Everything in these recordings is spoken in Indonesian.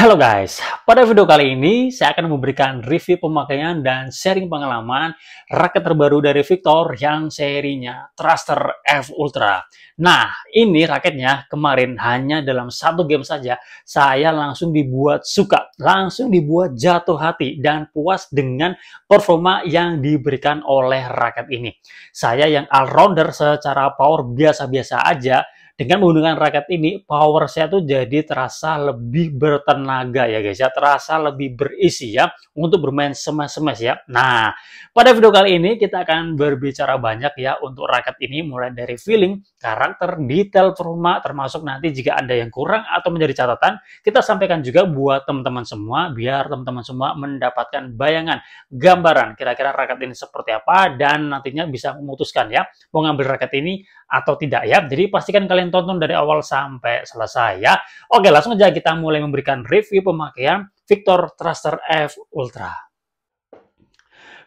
Halo guys, pada video kali ini saya akan memberikan review pemakaian dan sharing pengalaman raket terbaru dari Victor yang serinya Thruster F Ultra. Nah, ini raketnya kemarin hanya dalam satu game saja saya langsung dibuat suka, langsung dibuat jatuh hati dan puas dengan performa yang diberikan oleh raket ini. Saya yang all-rounder secara power biasa-biasa aja, dengan menggunakan raket ini power saya tuh jadi terasa lebih bertenaga ya guys ya terasa lebih berisi ya untuk bermain semes-semes ya nah pada video kali ini kita akan berbicara banyak ya untuk raket ini mulai dari feeling karakter detail performa termasuk nanti jika ada yang kurang atau menjadi catatan kita sampaikan juga buat teman-teman semua biar teman-teman semua mendapatkan bayangan gambaran kira-kira raket ini seperti apa dan nantinya bisa memutuskan ya mau ngambil raket ini atau tidak ya jadi pastikan kalian tonton dari awal sampai selesai ya. Oke, langsung aja kita mulai memberikan review pemakaian Victor Thruster F Ultra.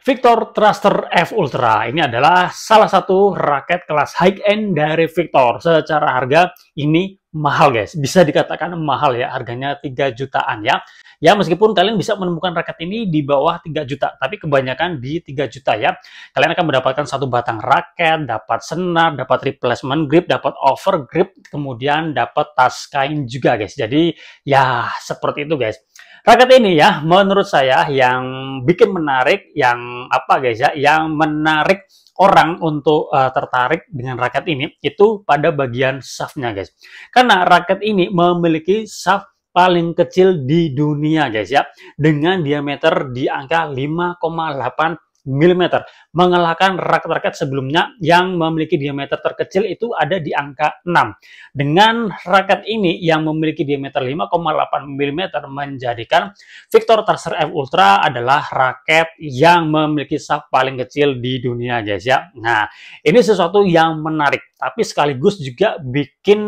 Victor Thruster F Ultra ini adalah salah satu raket kelas high-end dari Victor. Secara harga ini mahal guys, bisa dikatakan mahal ya, harganya 3 jutaan ya. Ya, meskipun kalian bisa menemukan raket ini di bawah 3 juta, tapi kebanyakan di 3 juta ya. Kalian akan mendapatkan satu batang raket, dapat senar, dapat replacement grip, dapat over grip, kemudian dapat tas kain juga guys. Jadi ya seperti itu guys. Raket ini ya menurut saya yang bikin menarik, yang apa guys ya, yang menarik orang untuk uh, tertarik dengan raket ini itu pada bagian shaftnya guys. Karena raket ini memiliki shaft paling kecil di dunia guys ya dengan diameter di angka 5,8 mm mengalahkan raket-raket sebelumnya yang memiliki diameter terkecil itu ada di angka 6. Dengan raket ini yang memiliki diameter 5,8 mm menjadikan Victor Tracer F Ultra adalah raket yang memiliki shaft paling kecil di dunia guys ya. Nah, ini sesuatu yang menarik tapi sekaligus juga bikin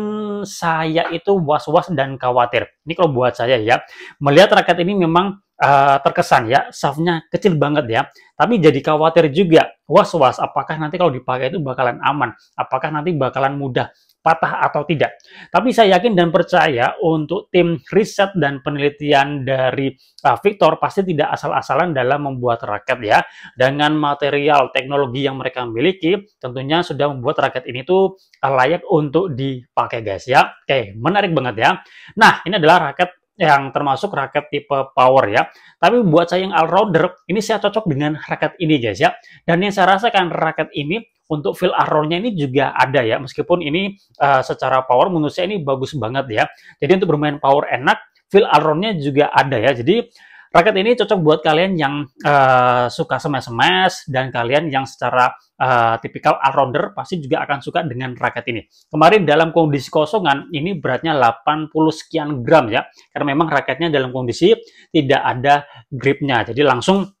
saya itu was-was dan khawatir. Ini kalau buat saya ya, melihat raket ini memang Eh, terkesan ya softnya kecil banget ya tapi jadi khawatir juga was-was apakah nanti kalau dipakai itu bakalan aman apakah nanti bakalan mudah patah atau tidak. Tapi saya yakin dan percaya untuk tim riset dan penelitian dari uh, Victor pasti tidak asal-asalan dalam membuat raket ya. Dengan material teknologi yang mereka miliki tentunya sudah membuat raket ini tuh eh, layak untuk dipakai guys ya. Oke, menarik banget ya. Nah, ini adalah raket yang termasuk raket tipe power ya. Tapi buat saya yang all-rounder, ini saya cocok dengan raket ini guys ya. Dan yang saya rasakan raket ini untuk fill nya ini juga ada ya. Meskipun ini uh, secara power menurut saya ini bagus banget ya. Jadi untuk bermain power enak, fill nya juga ada ya. Jadi Raket ini cocok buat kalian yang uh, suka semes-semes dan kalian yang secara uh, tipikal all-rounder pasti juga akan suka dengan raket ini. Kemarin dalam kondisi kosongan ini beratnya 80 sekian gram ya, karena memang raketnya dalam kondisi tidak ada gripnya, jadi langsung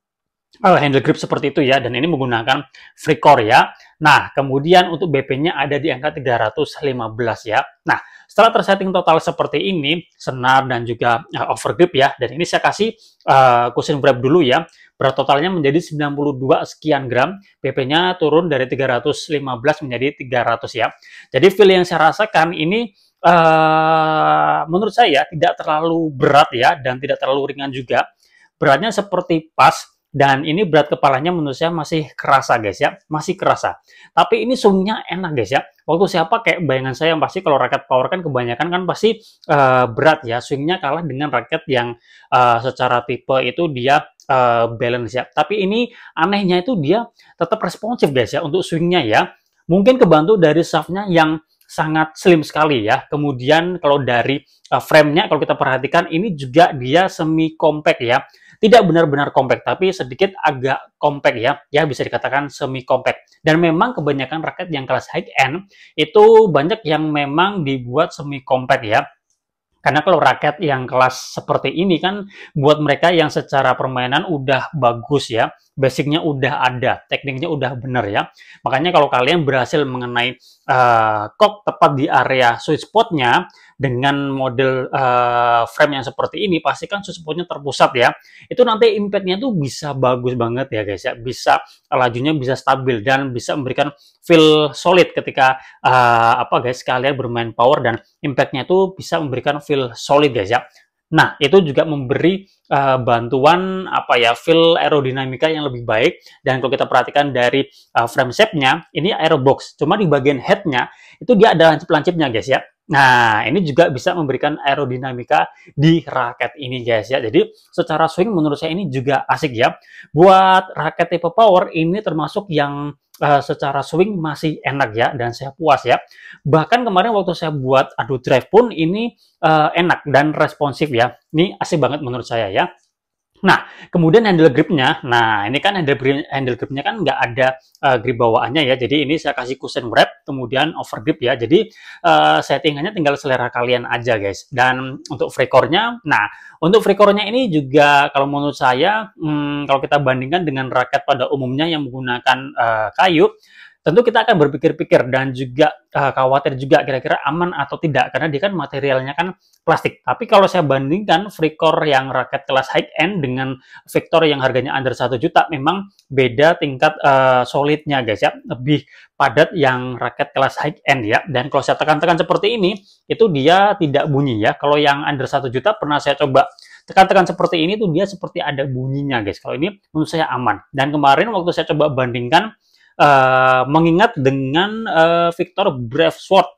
uh, handle grip seperti itu ya dan ini menggunakan free core ya. Nah, kemudian untuk BP-nya ada di angka 315 ya. Nah, setelah tersetting total seperti ini, senar dan juga uh, overgrip ya. Dan ini saya kasih uh, eh, cushion grab dulu ya. Berat totalnya menjadi 92 sekian gram, BP-nya turun dari 315 menjadi 300 ya. Jadi feel yang saya rasakan ini uh, menurut saya tidak terlalu berat ya dan tidak terlalu ringan juga. Beratnya seperti pas dan ini berat kepalanya menurut saya masih kerasa guys ya, masih kerasa. Tapi ini sungnya enak guys ya. Waktu saya pakai bayangan saya yang pasti kalau raket power kan kebanyakan kan pasti uh, berat ya. Swingnya kalah dengan raket yang uh, secara tipe itu dia uh, balance ya. Tapi ini anehnya itu dia tetap responsif guys ya untuk swingnya ya. Mungkin kebantu dari shaftnya yang sangat slim sekali ya. Kemudian kalau dari uh, frame-nya kalau kita perhatikan ini juga dia semi compact ya. Tidak benar-benar compact, tapi sedikit agak compact ya. Ya bisa dikatakan semi compact. Dan memang kebanyakan raket yang kelas high end itu banyak yang memang dibuat semi compact ya. Karena kalau raket yang kelas seperti ini kan buat mereka yang secara permainan udah bagus ya, basicnya udah ada, tekniknya udah bener ya. Makanya kalau kalian berhasil mengenai uh, kok tepat di area sweet spotnya dengan model uh, frame yang seperti ini, pastikan sweet spotnya terpusat ya. Itu nanti impactnya tuh bisa bagus banget ya guys ya, bisa lajunya bisa stabil dan bisa memberikan feel solid ketika uh, apa guys kalian bermain power dan impactnya tuh bisa memberikan feel solid guys ya. Nah, itu juga memberi uh, bantuan apa ya feel aerodinamika yang lebih baik. Dan kalau kita perhatikan dari uh, frame shape-nya, ini aerobox. Cuma di bagian head-nya itu dia ada lancip-lancipnya, guys ya. Nah, ini juga bisa memberikan aerodinamika di raket ini, guys ya. Jadi, secara swing menurut saya ini juga asik ya. Buat raket tipe power ini termasuk yang uh, secara swing masih enak ya dan saya puas ya. Bahkan kemarin waktu saya buat adu drive pun ini uh, enak dan responsif ya. Ini asik banget menurut saya ya. Nah, kemudian handle gripnya, nah ini kan handle, grip, handle gripnya kan nggak ada uh, grip bawaannya ya, jadi ini saya kasih cushion wrap, kemudian over grip ya, jadi uh, settingannya tinggal selera kalian aja guys. Dan untuk frekornya, nah untuk frekornya ini juga kalau menurut saya, hmm, kalau kita bandingkan dengan raket pada umumnya yang menggunakan uh, kayu, tentu kita akan berpikir-pikir dan juga uh, khawatir juga kira-kira aman atau tidak karena dia kan materialnya kan plastik. Tapi kalau saya bandingkan Freecore yang raket kelas high end dengan Victor yang harganya under 1 juta memang beda tingkat uh, solidnya guys ya. Lebih padat yang raket kelas high end ya. Dan kalau saya tekan-tekan seperti ini itu dia tidak bunyi ya. Kalau yang under 1 juta pernah saya coba tekan-tekan seperti ini tuh dia seperti ada bunyinya guys. Kalau ini menurut saya aman. Dan kemarin waktu saya coba bandingkan uh, mengingat dengan uh, Victor Sword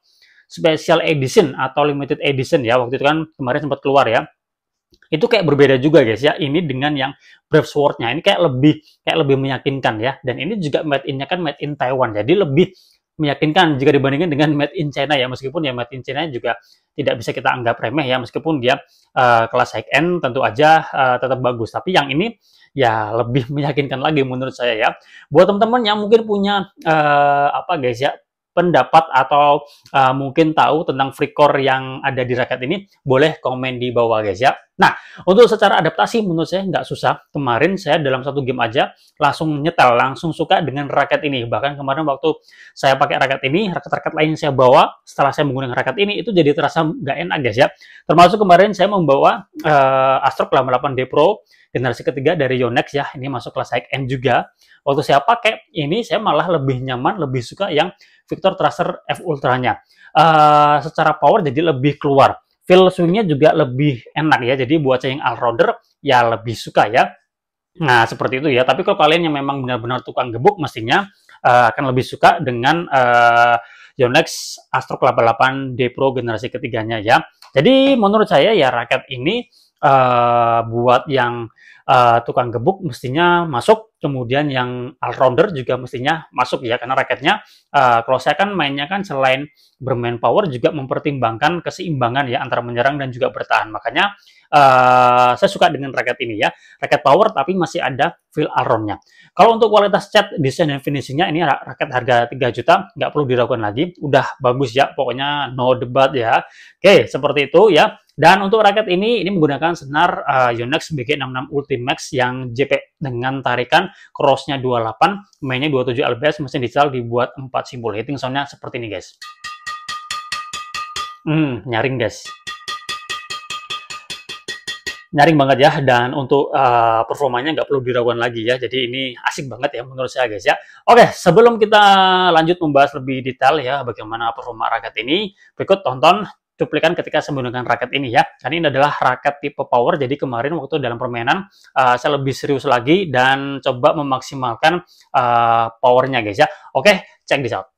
Special Edition atau Limited Edition ya waktu itu kan kemarin sempat keluar ya itu kayak berbeda juga guys ya ini dengan yang Brave sword nya ini kayak lebih kayak lebih meyakinkan ya dan ini juga made in-nya kan made in Taiwan jadi lebih meyakinkan jika dibandingkan dengan made in China ya meskipun ya made in China juga tidak bisa kita anggap remeh ya meskipun dia uh, kelas high end tentu aja uh, tetap bagus tapi yang ini ya lebih meyakinkan lagi menurut saya ya. Buat teman-teman yang mungkin punya uh, apa guys ya pendapat atau uh, mungkin tahu tentang free core yang ada di rakyat ini, boleh komen di bawah guys ya. Nah, untuk secara adaptasi menurut saya nggak susah. Kemarin saya dalam satu game aja langsung nyetel, langsung suka dengan raket ini. Bahkan kemarin waktu saya pakai raket ini, raket-raket lain saya bawa setelah saya menggunakan raket ini itu jadi terasa nggak enak guys ya. Termasuk kemarin saya membawa uh, Astro 88D Pro generasi ketiga dari Yonex ya. Ini masuk kelas high end juga. Waktu saya pakai ini saya malah lebih nyaman, lebih suka yang Victor Tracer F Ultra Uh, eh, secara power jadi lebih keluar feel swingnya juga lebih enak ya. Jadi buat saya yang all rounder ya lebih suka ya. Nah seperti itu ya. Tapi kalau kalian yang memang benar-benar tukang gebuk mestinya uh, akan lebih suka dengan uh, Yonex Astro 88 D Pro generasi ketiganya ya. Jadi menurut saya ya raket ini uh, buat yang uh, tukang gebuk mestinya masuk, kemudian yang all rounder juga mestinya masuk ya karena raketnya uh, kalau saya kan mainnya kan selain bermain power juga mempertimbangkan keseimbangan ya antara menyerang dan juga bertahan. Makanya uh, saya suka dengan raket ini ya. Raket power tapi masih ada feel all roundnya. Kalau untuk kualitas cat, desain dan finishingnya ini raket harga 3 juta, nggak perlu diragukan lagi, udah bagus ya, pokoknya no debat ya. Oke, seperti itu ya. Dan untuk raket ini, ini menggunakan senar uh, Yonex BG66U Ultimax yang JP dengan tarikan crossnya 28, mainnya 27 LBS, mesin diesel dibuat 4 simbol. Hitting soundnya seperti ini guys. Hmm, nyaring guys nyaring banget ya dan untuk uh, performanya nggak perlu diragukan lagi ya jadi ini asik banget ya menurut saya guys ya oke sebelum kita lanjut membahas lebih detail ya bagaimana performa raket ini berikut tonton cuplikan ketika menggunakan raket ini ya. Karena ini adalah raket tipe power, jadi kemarin waktu dalam permainan uh, saya lebih serius lagi dan coba memaksimalkan uh, powernya guys ya. Oke, cek this out.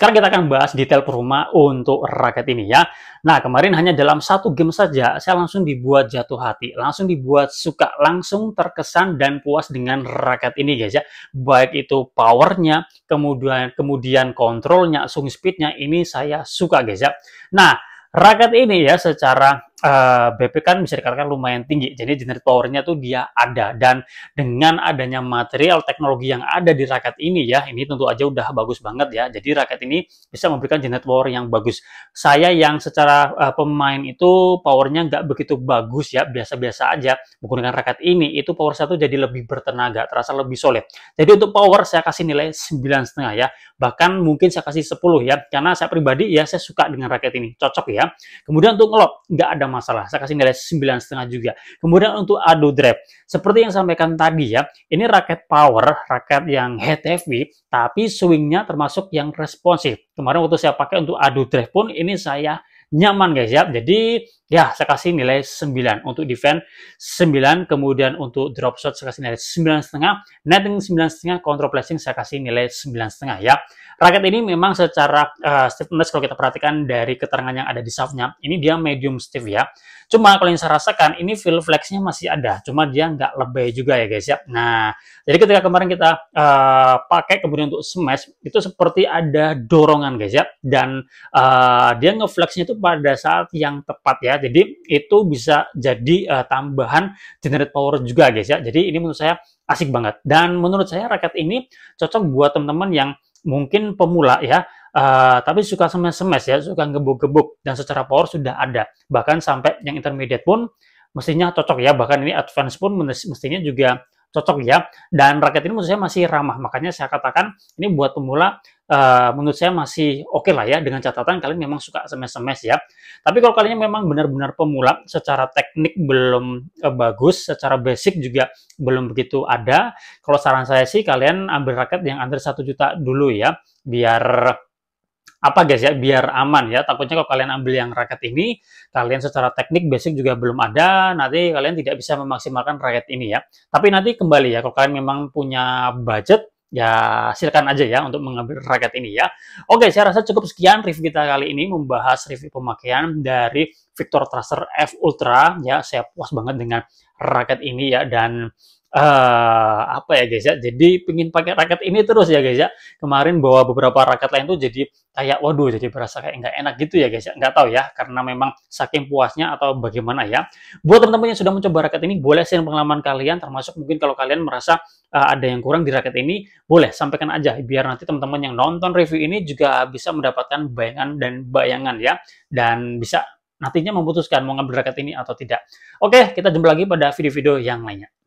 Sekarang kita akan bahas detail performa untuk raket ini ya. Nah, kemarin hanya dalam satu game saja, saya langsung dibuat jatuh hati, langsung dibuat suka, langsung terkesan dan puas dengan raket ini guys ya. Baik itu powernya, kemudian kemudian kontrolnya, swing speednya, ini saya suka guys ya. Nah, raket ini ya secara uh, eh, BP kan bisa dikatakan lumayan tinggi. Jadi generate powernya tuh dia ada dan dengan adanya material teknologi yang ada di raket ini ya, ini tentu aja udah bagus banget ya. Jadi raket ini bisa memberikan generate power yang bagus. Saya yang secara uh, pemain itu powernya nggak begitu bagus ya, biasa-biasa aja. Menggunakan raket ini itu power satu jadi lebih bertenaga, terasa lebih solid. Jadi untuk power saya kasih nilai 9,5 ya. Bahkan mungkin saya kasih 10 ya, karena saya pribadi ya saya suka dengan raket ini, cocok ya. Kemudian untuk ngelop, nggak ada masalah. Saya kasih nilai setengah juga. Kemudian untuk adu drive, seperti yang sampaikan tadi ya, ini raket power, raket yang head heavy, tapi swingnya termasuk yang responsif. Kemarin waktu saya pakai untuk adu drive pun ini saya nyaman guys ya. Jadi ya saya kasih nilai 9 untuk defense 9, kemudian untuk drop shot saya kasih nilai 9 setengah netting setengah control placing saya kasih nilai 9 setengah ya. Raket ini memang secara uh, stiffness kalau kita perhatikan dari keterangan yang ada di shaftnya, ini dia medium stiff ya. Cuma kalau yang saya rasakan ini feel flexnya masih ada, cuma dia nggak lebay juga ya guys ya. Nah, jadi ketika kemarin kita uh, pakai kemudian untuk smash itu seperti ada dorongan guys ya dan uh, dia ngeflexnya itu pada saat yang tepat ya. Jadi itu bisa jadi uh, tambahan generate power juga guys ya. Jadi ini menurut saya asik banget. Dan menurut saya raket ini cocok buat teman-teman yang mungkin pemula ya, uh, tapi suka semes-semes ya, suka gebuk-gebuk dan secara power sudah ada. Bahkan sampai yang intermediate pun mestinya cocok ya, bahkan ini advance pun mestinya juga cocok ya. Dan raket ini menurut saya masih ramah, makanya saya katakan ini buat pemula Eh, menurut saya masih oke okay lah ya dengan catatan kalian memang suka SMS-SMS ya. Tapi kalau kalian memang benar-benar pemula secara teknik belum uh, bagus, secara basic juga belum begitu ada, kalau saran saya sih kalian ambil raket yang under 1 juta dulu ya biar apa guys ya biar aman ya takutnya kalau kalian ambil yang raket ini kalian secara teknik basic juga belum ada nanti kalian tidak bisa memaksimalkan raket ini ya tapi nanti kembali ya kalau kalian memang punya budget ya silakan aja ya untuk mengambil raket ini ya. Oke, saya rasa cukup sekian review kita kali ini membahas review pemakaian dari Victor Tracer F Ultra ya. Saya puas banget dengan raket ini ya dan uh, apa ya guys ya jadi pingin pakai raket ini terus ya guys ya kemarin bawa beberapa raket lain tuh jadi kayak waduh jadi berasa kayak nggak enak gitu ya guys ya nggak tahu ya karena memang saking puasnya atau bagaimana ya buat teman-teman yang sudah mencoba raket ini boleh share pengalaman kalian termasuk mungkin kalau kalian merasa uh, ada yang kurang di raket ini boleh sampaikan aja biar nanti teman-teman yang nonton review ini juga bisa mendapatkan bayangan dan bayangan ya dan bisa nantinya memutuskan mau ngambil raket ini atau tidak. Oke, kita jumpa lagi pada video-video yang lainnya.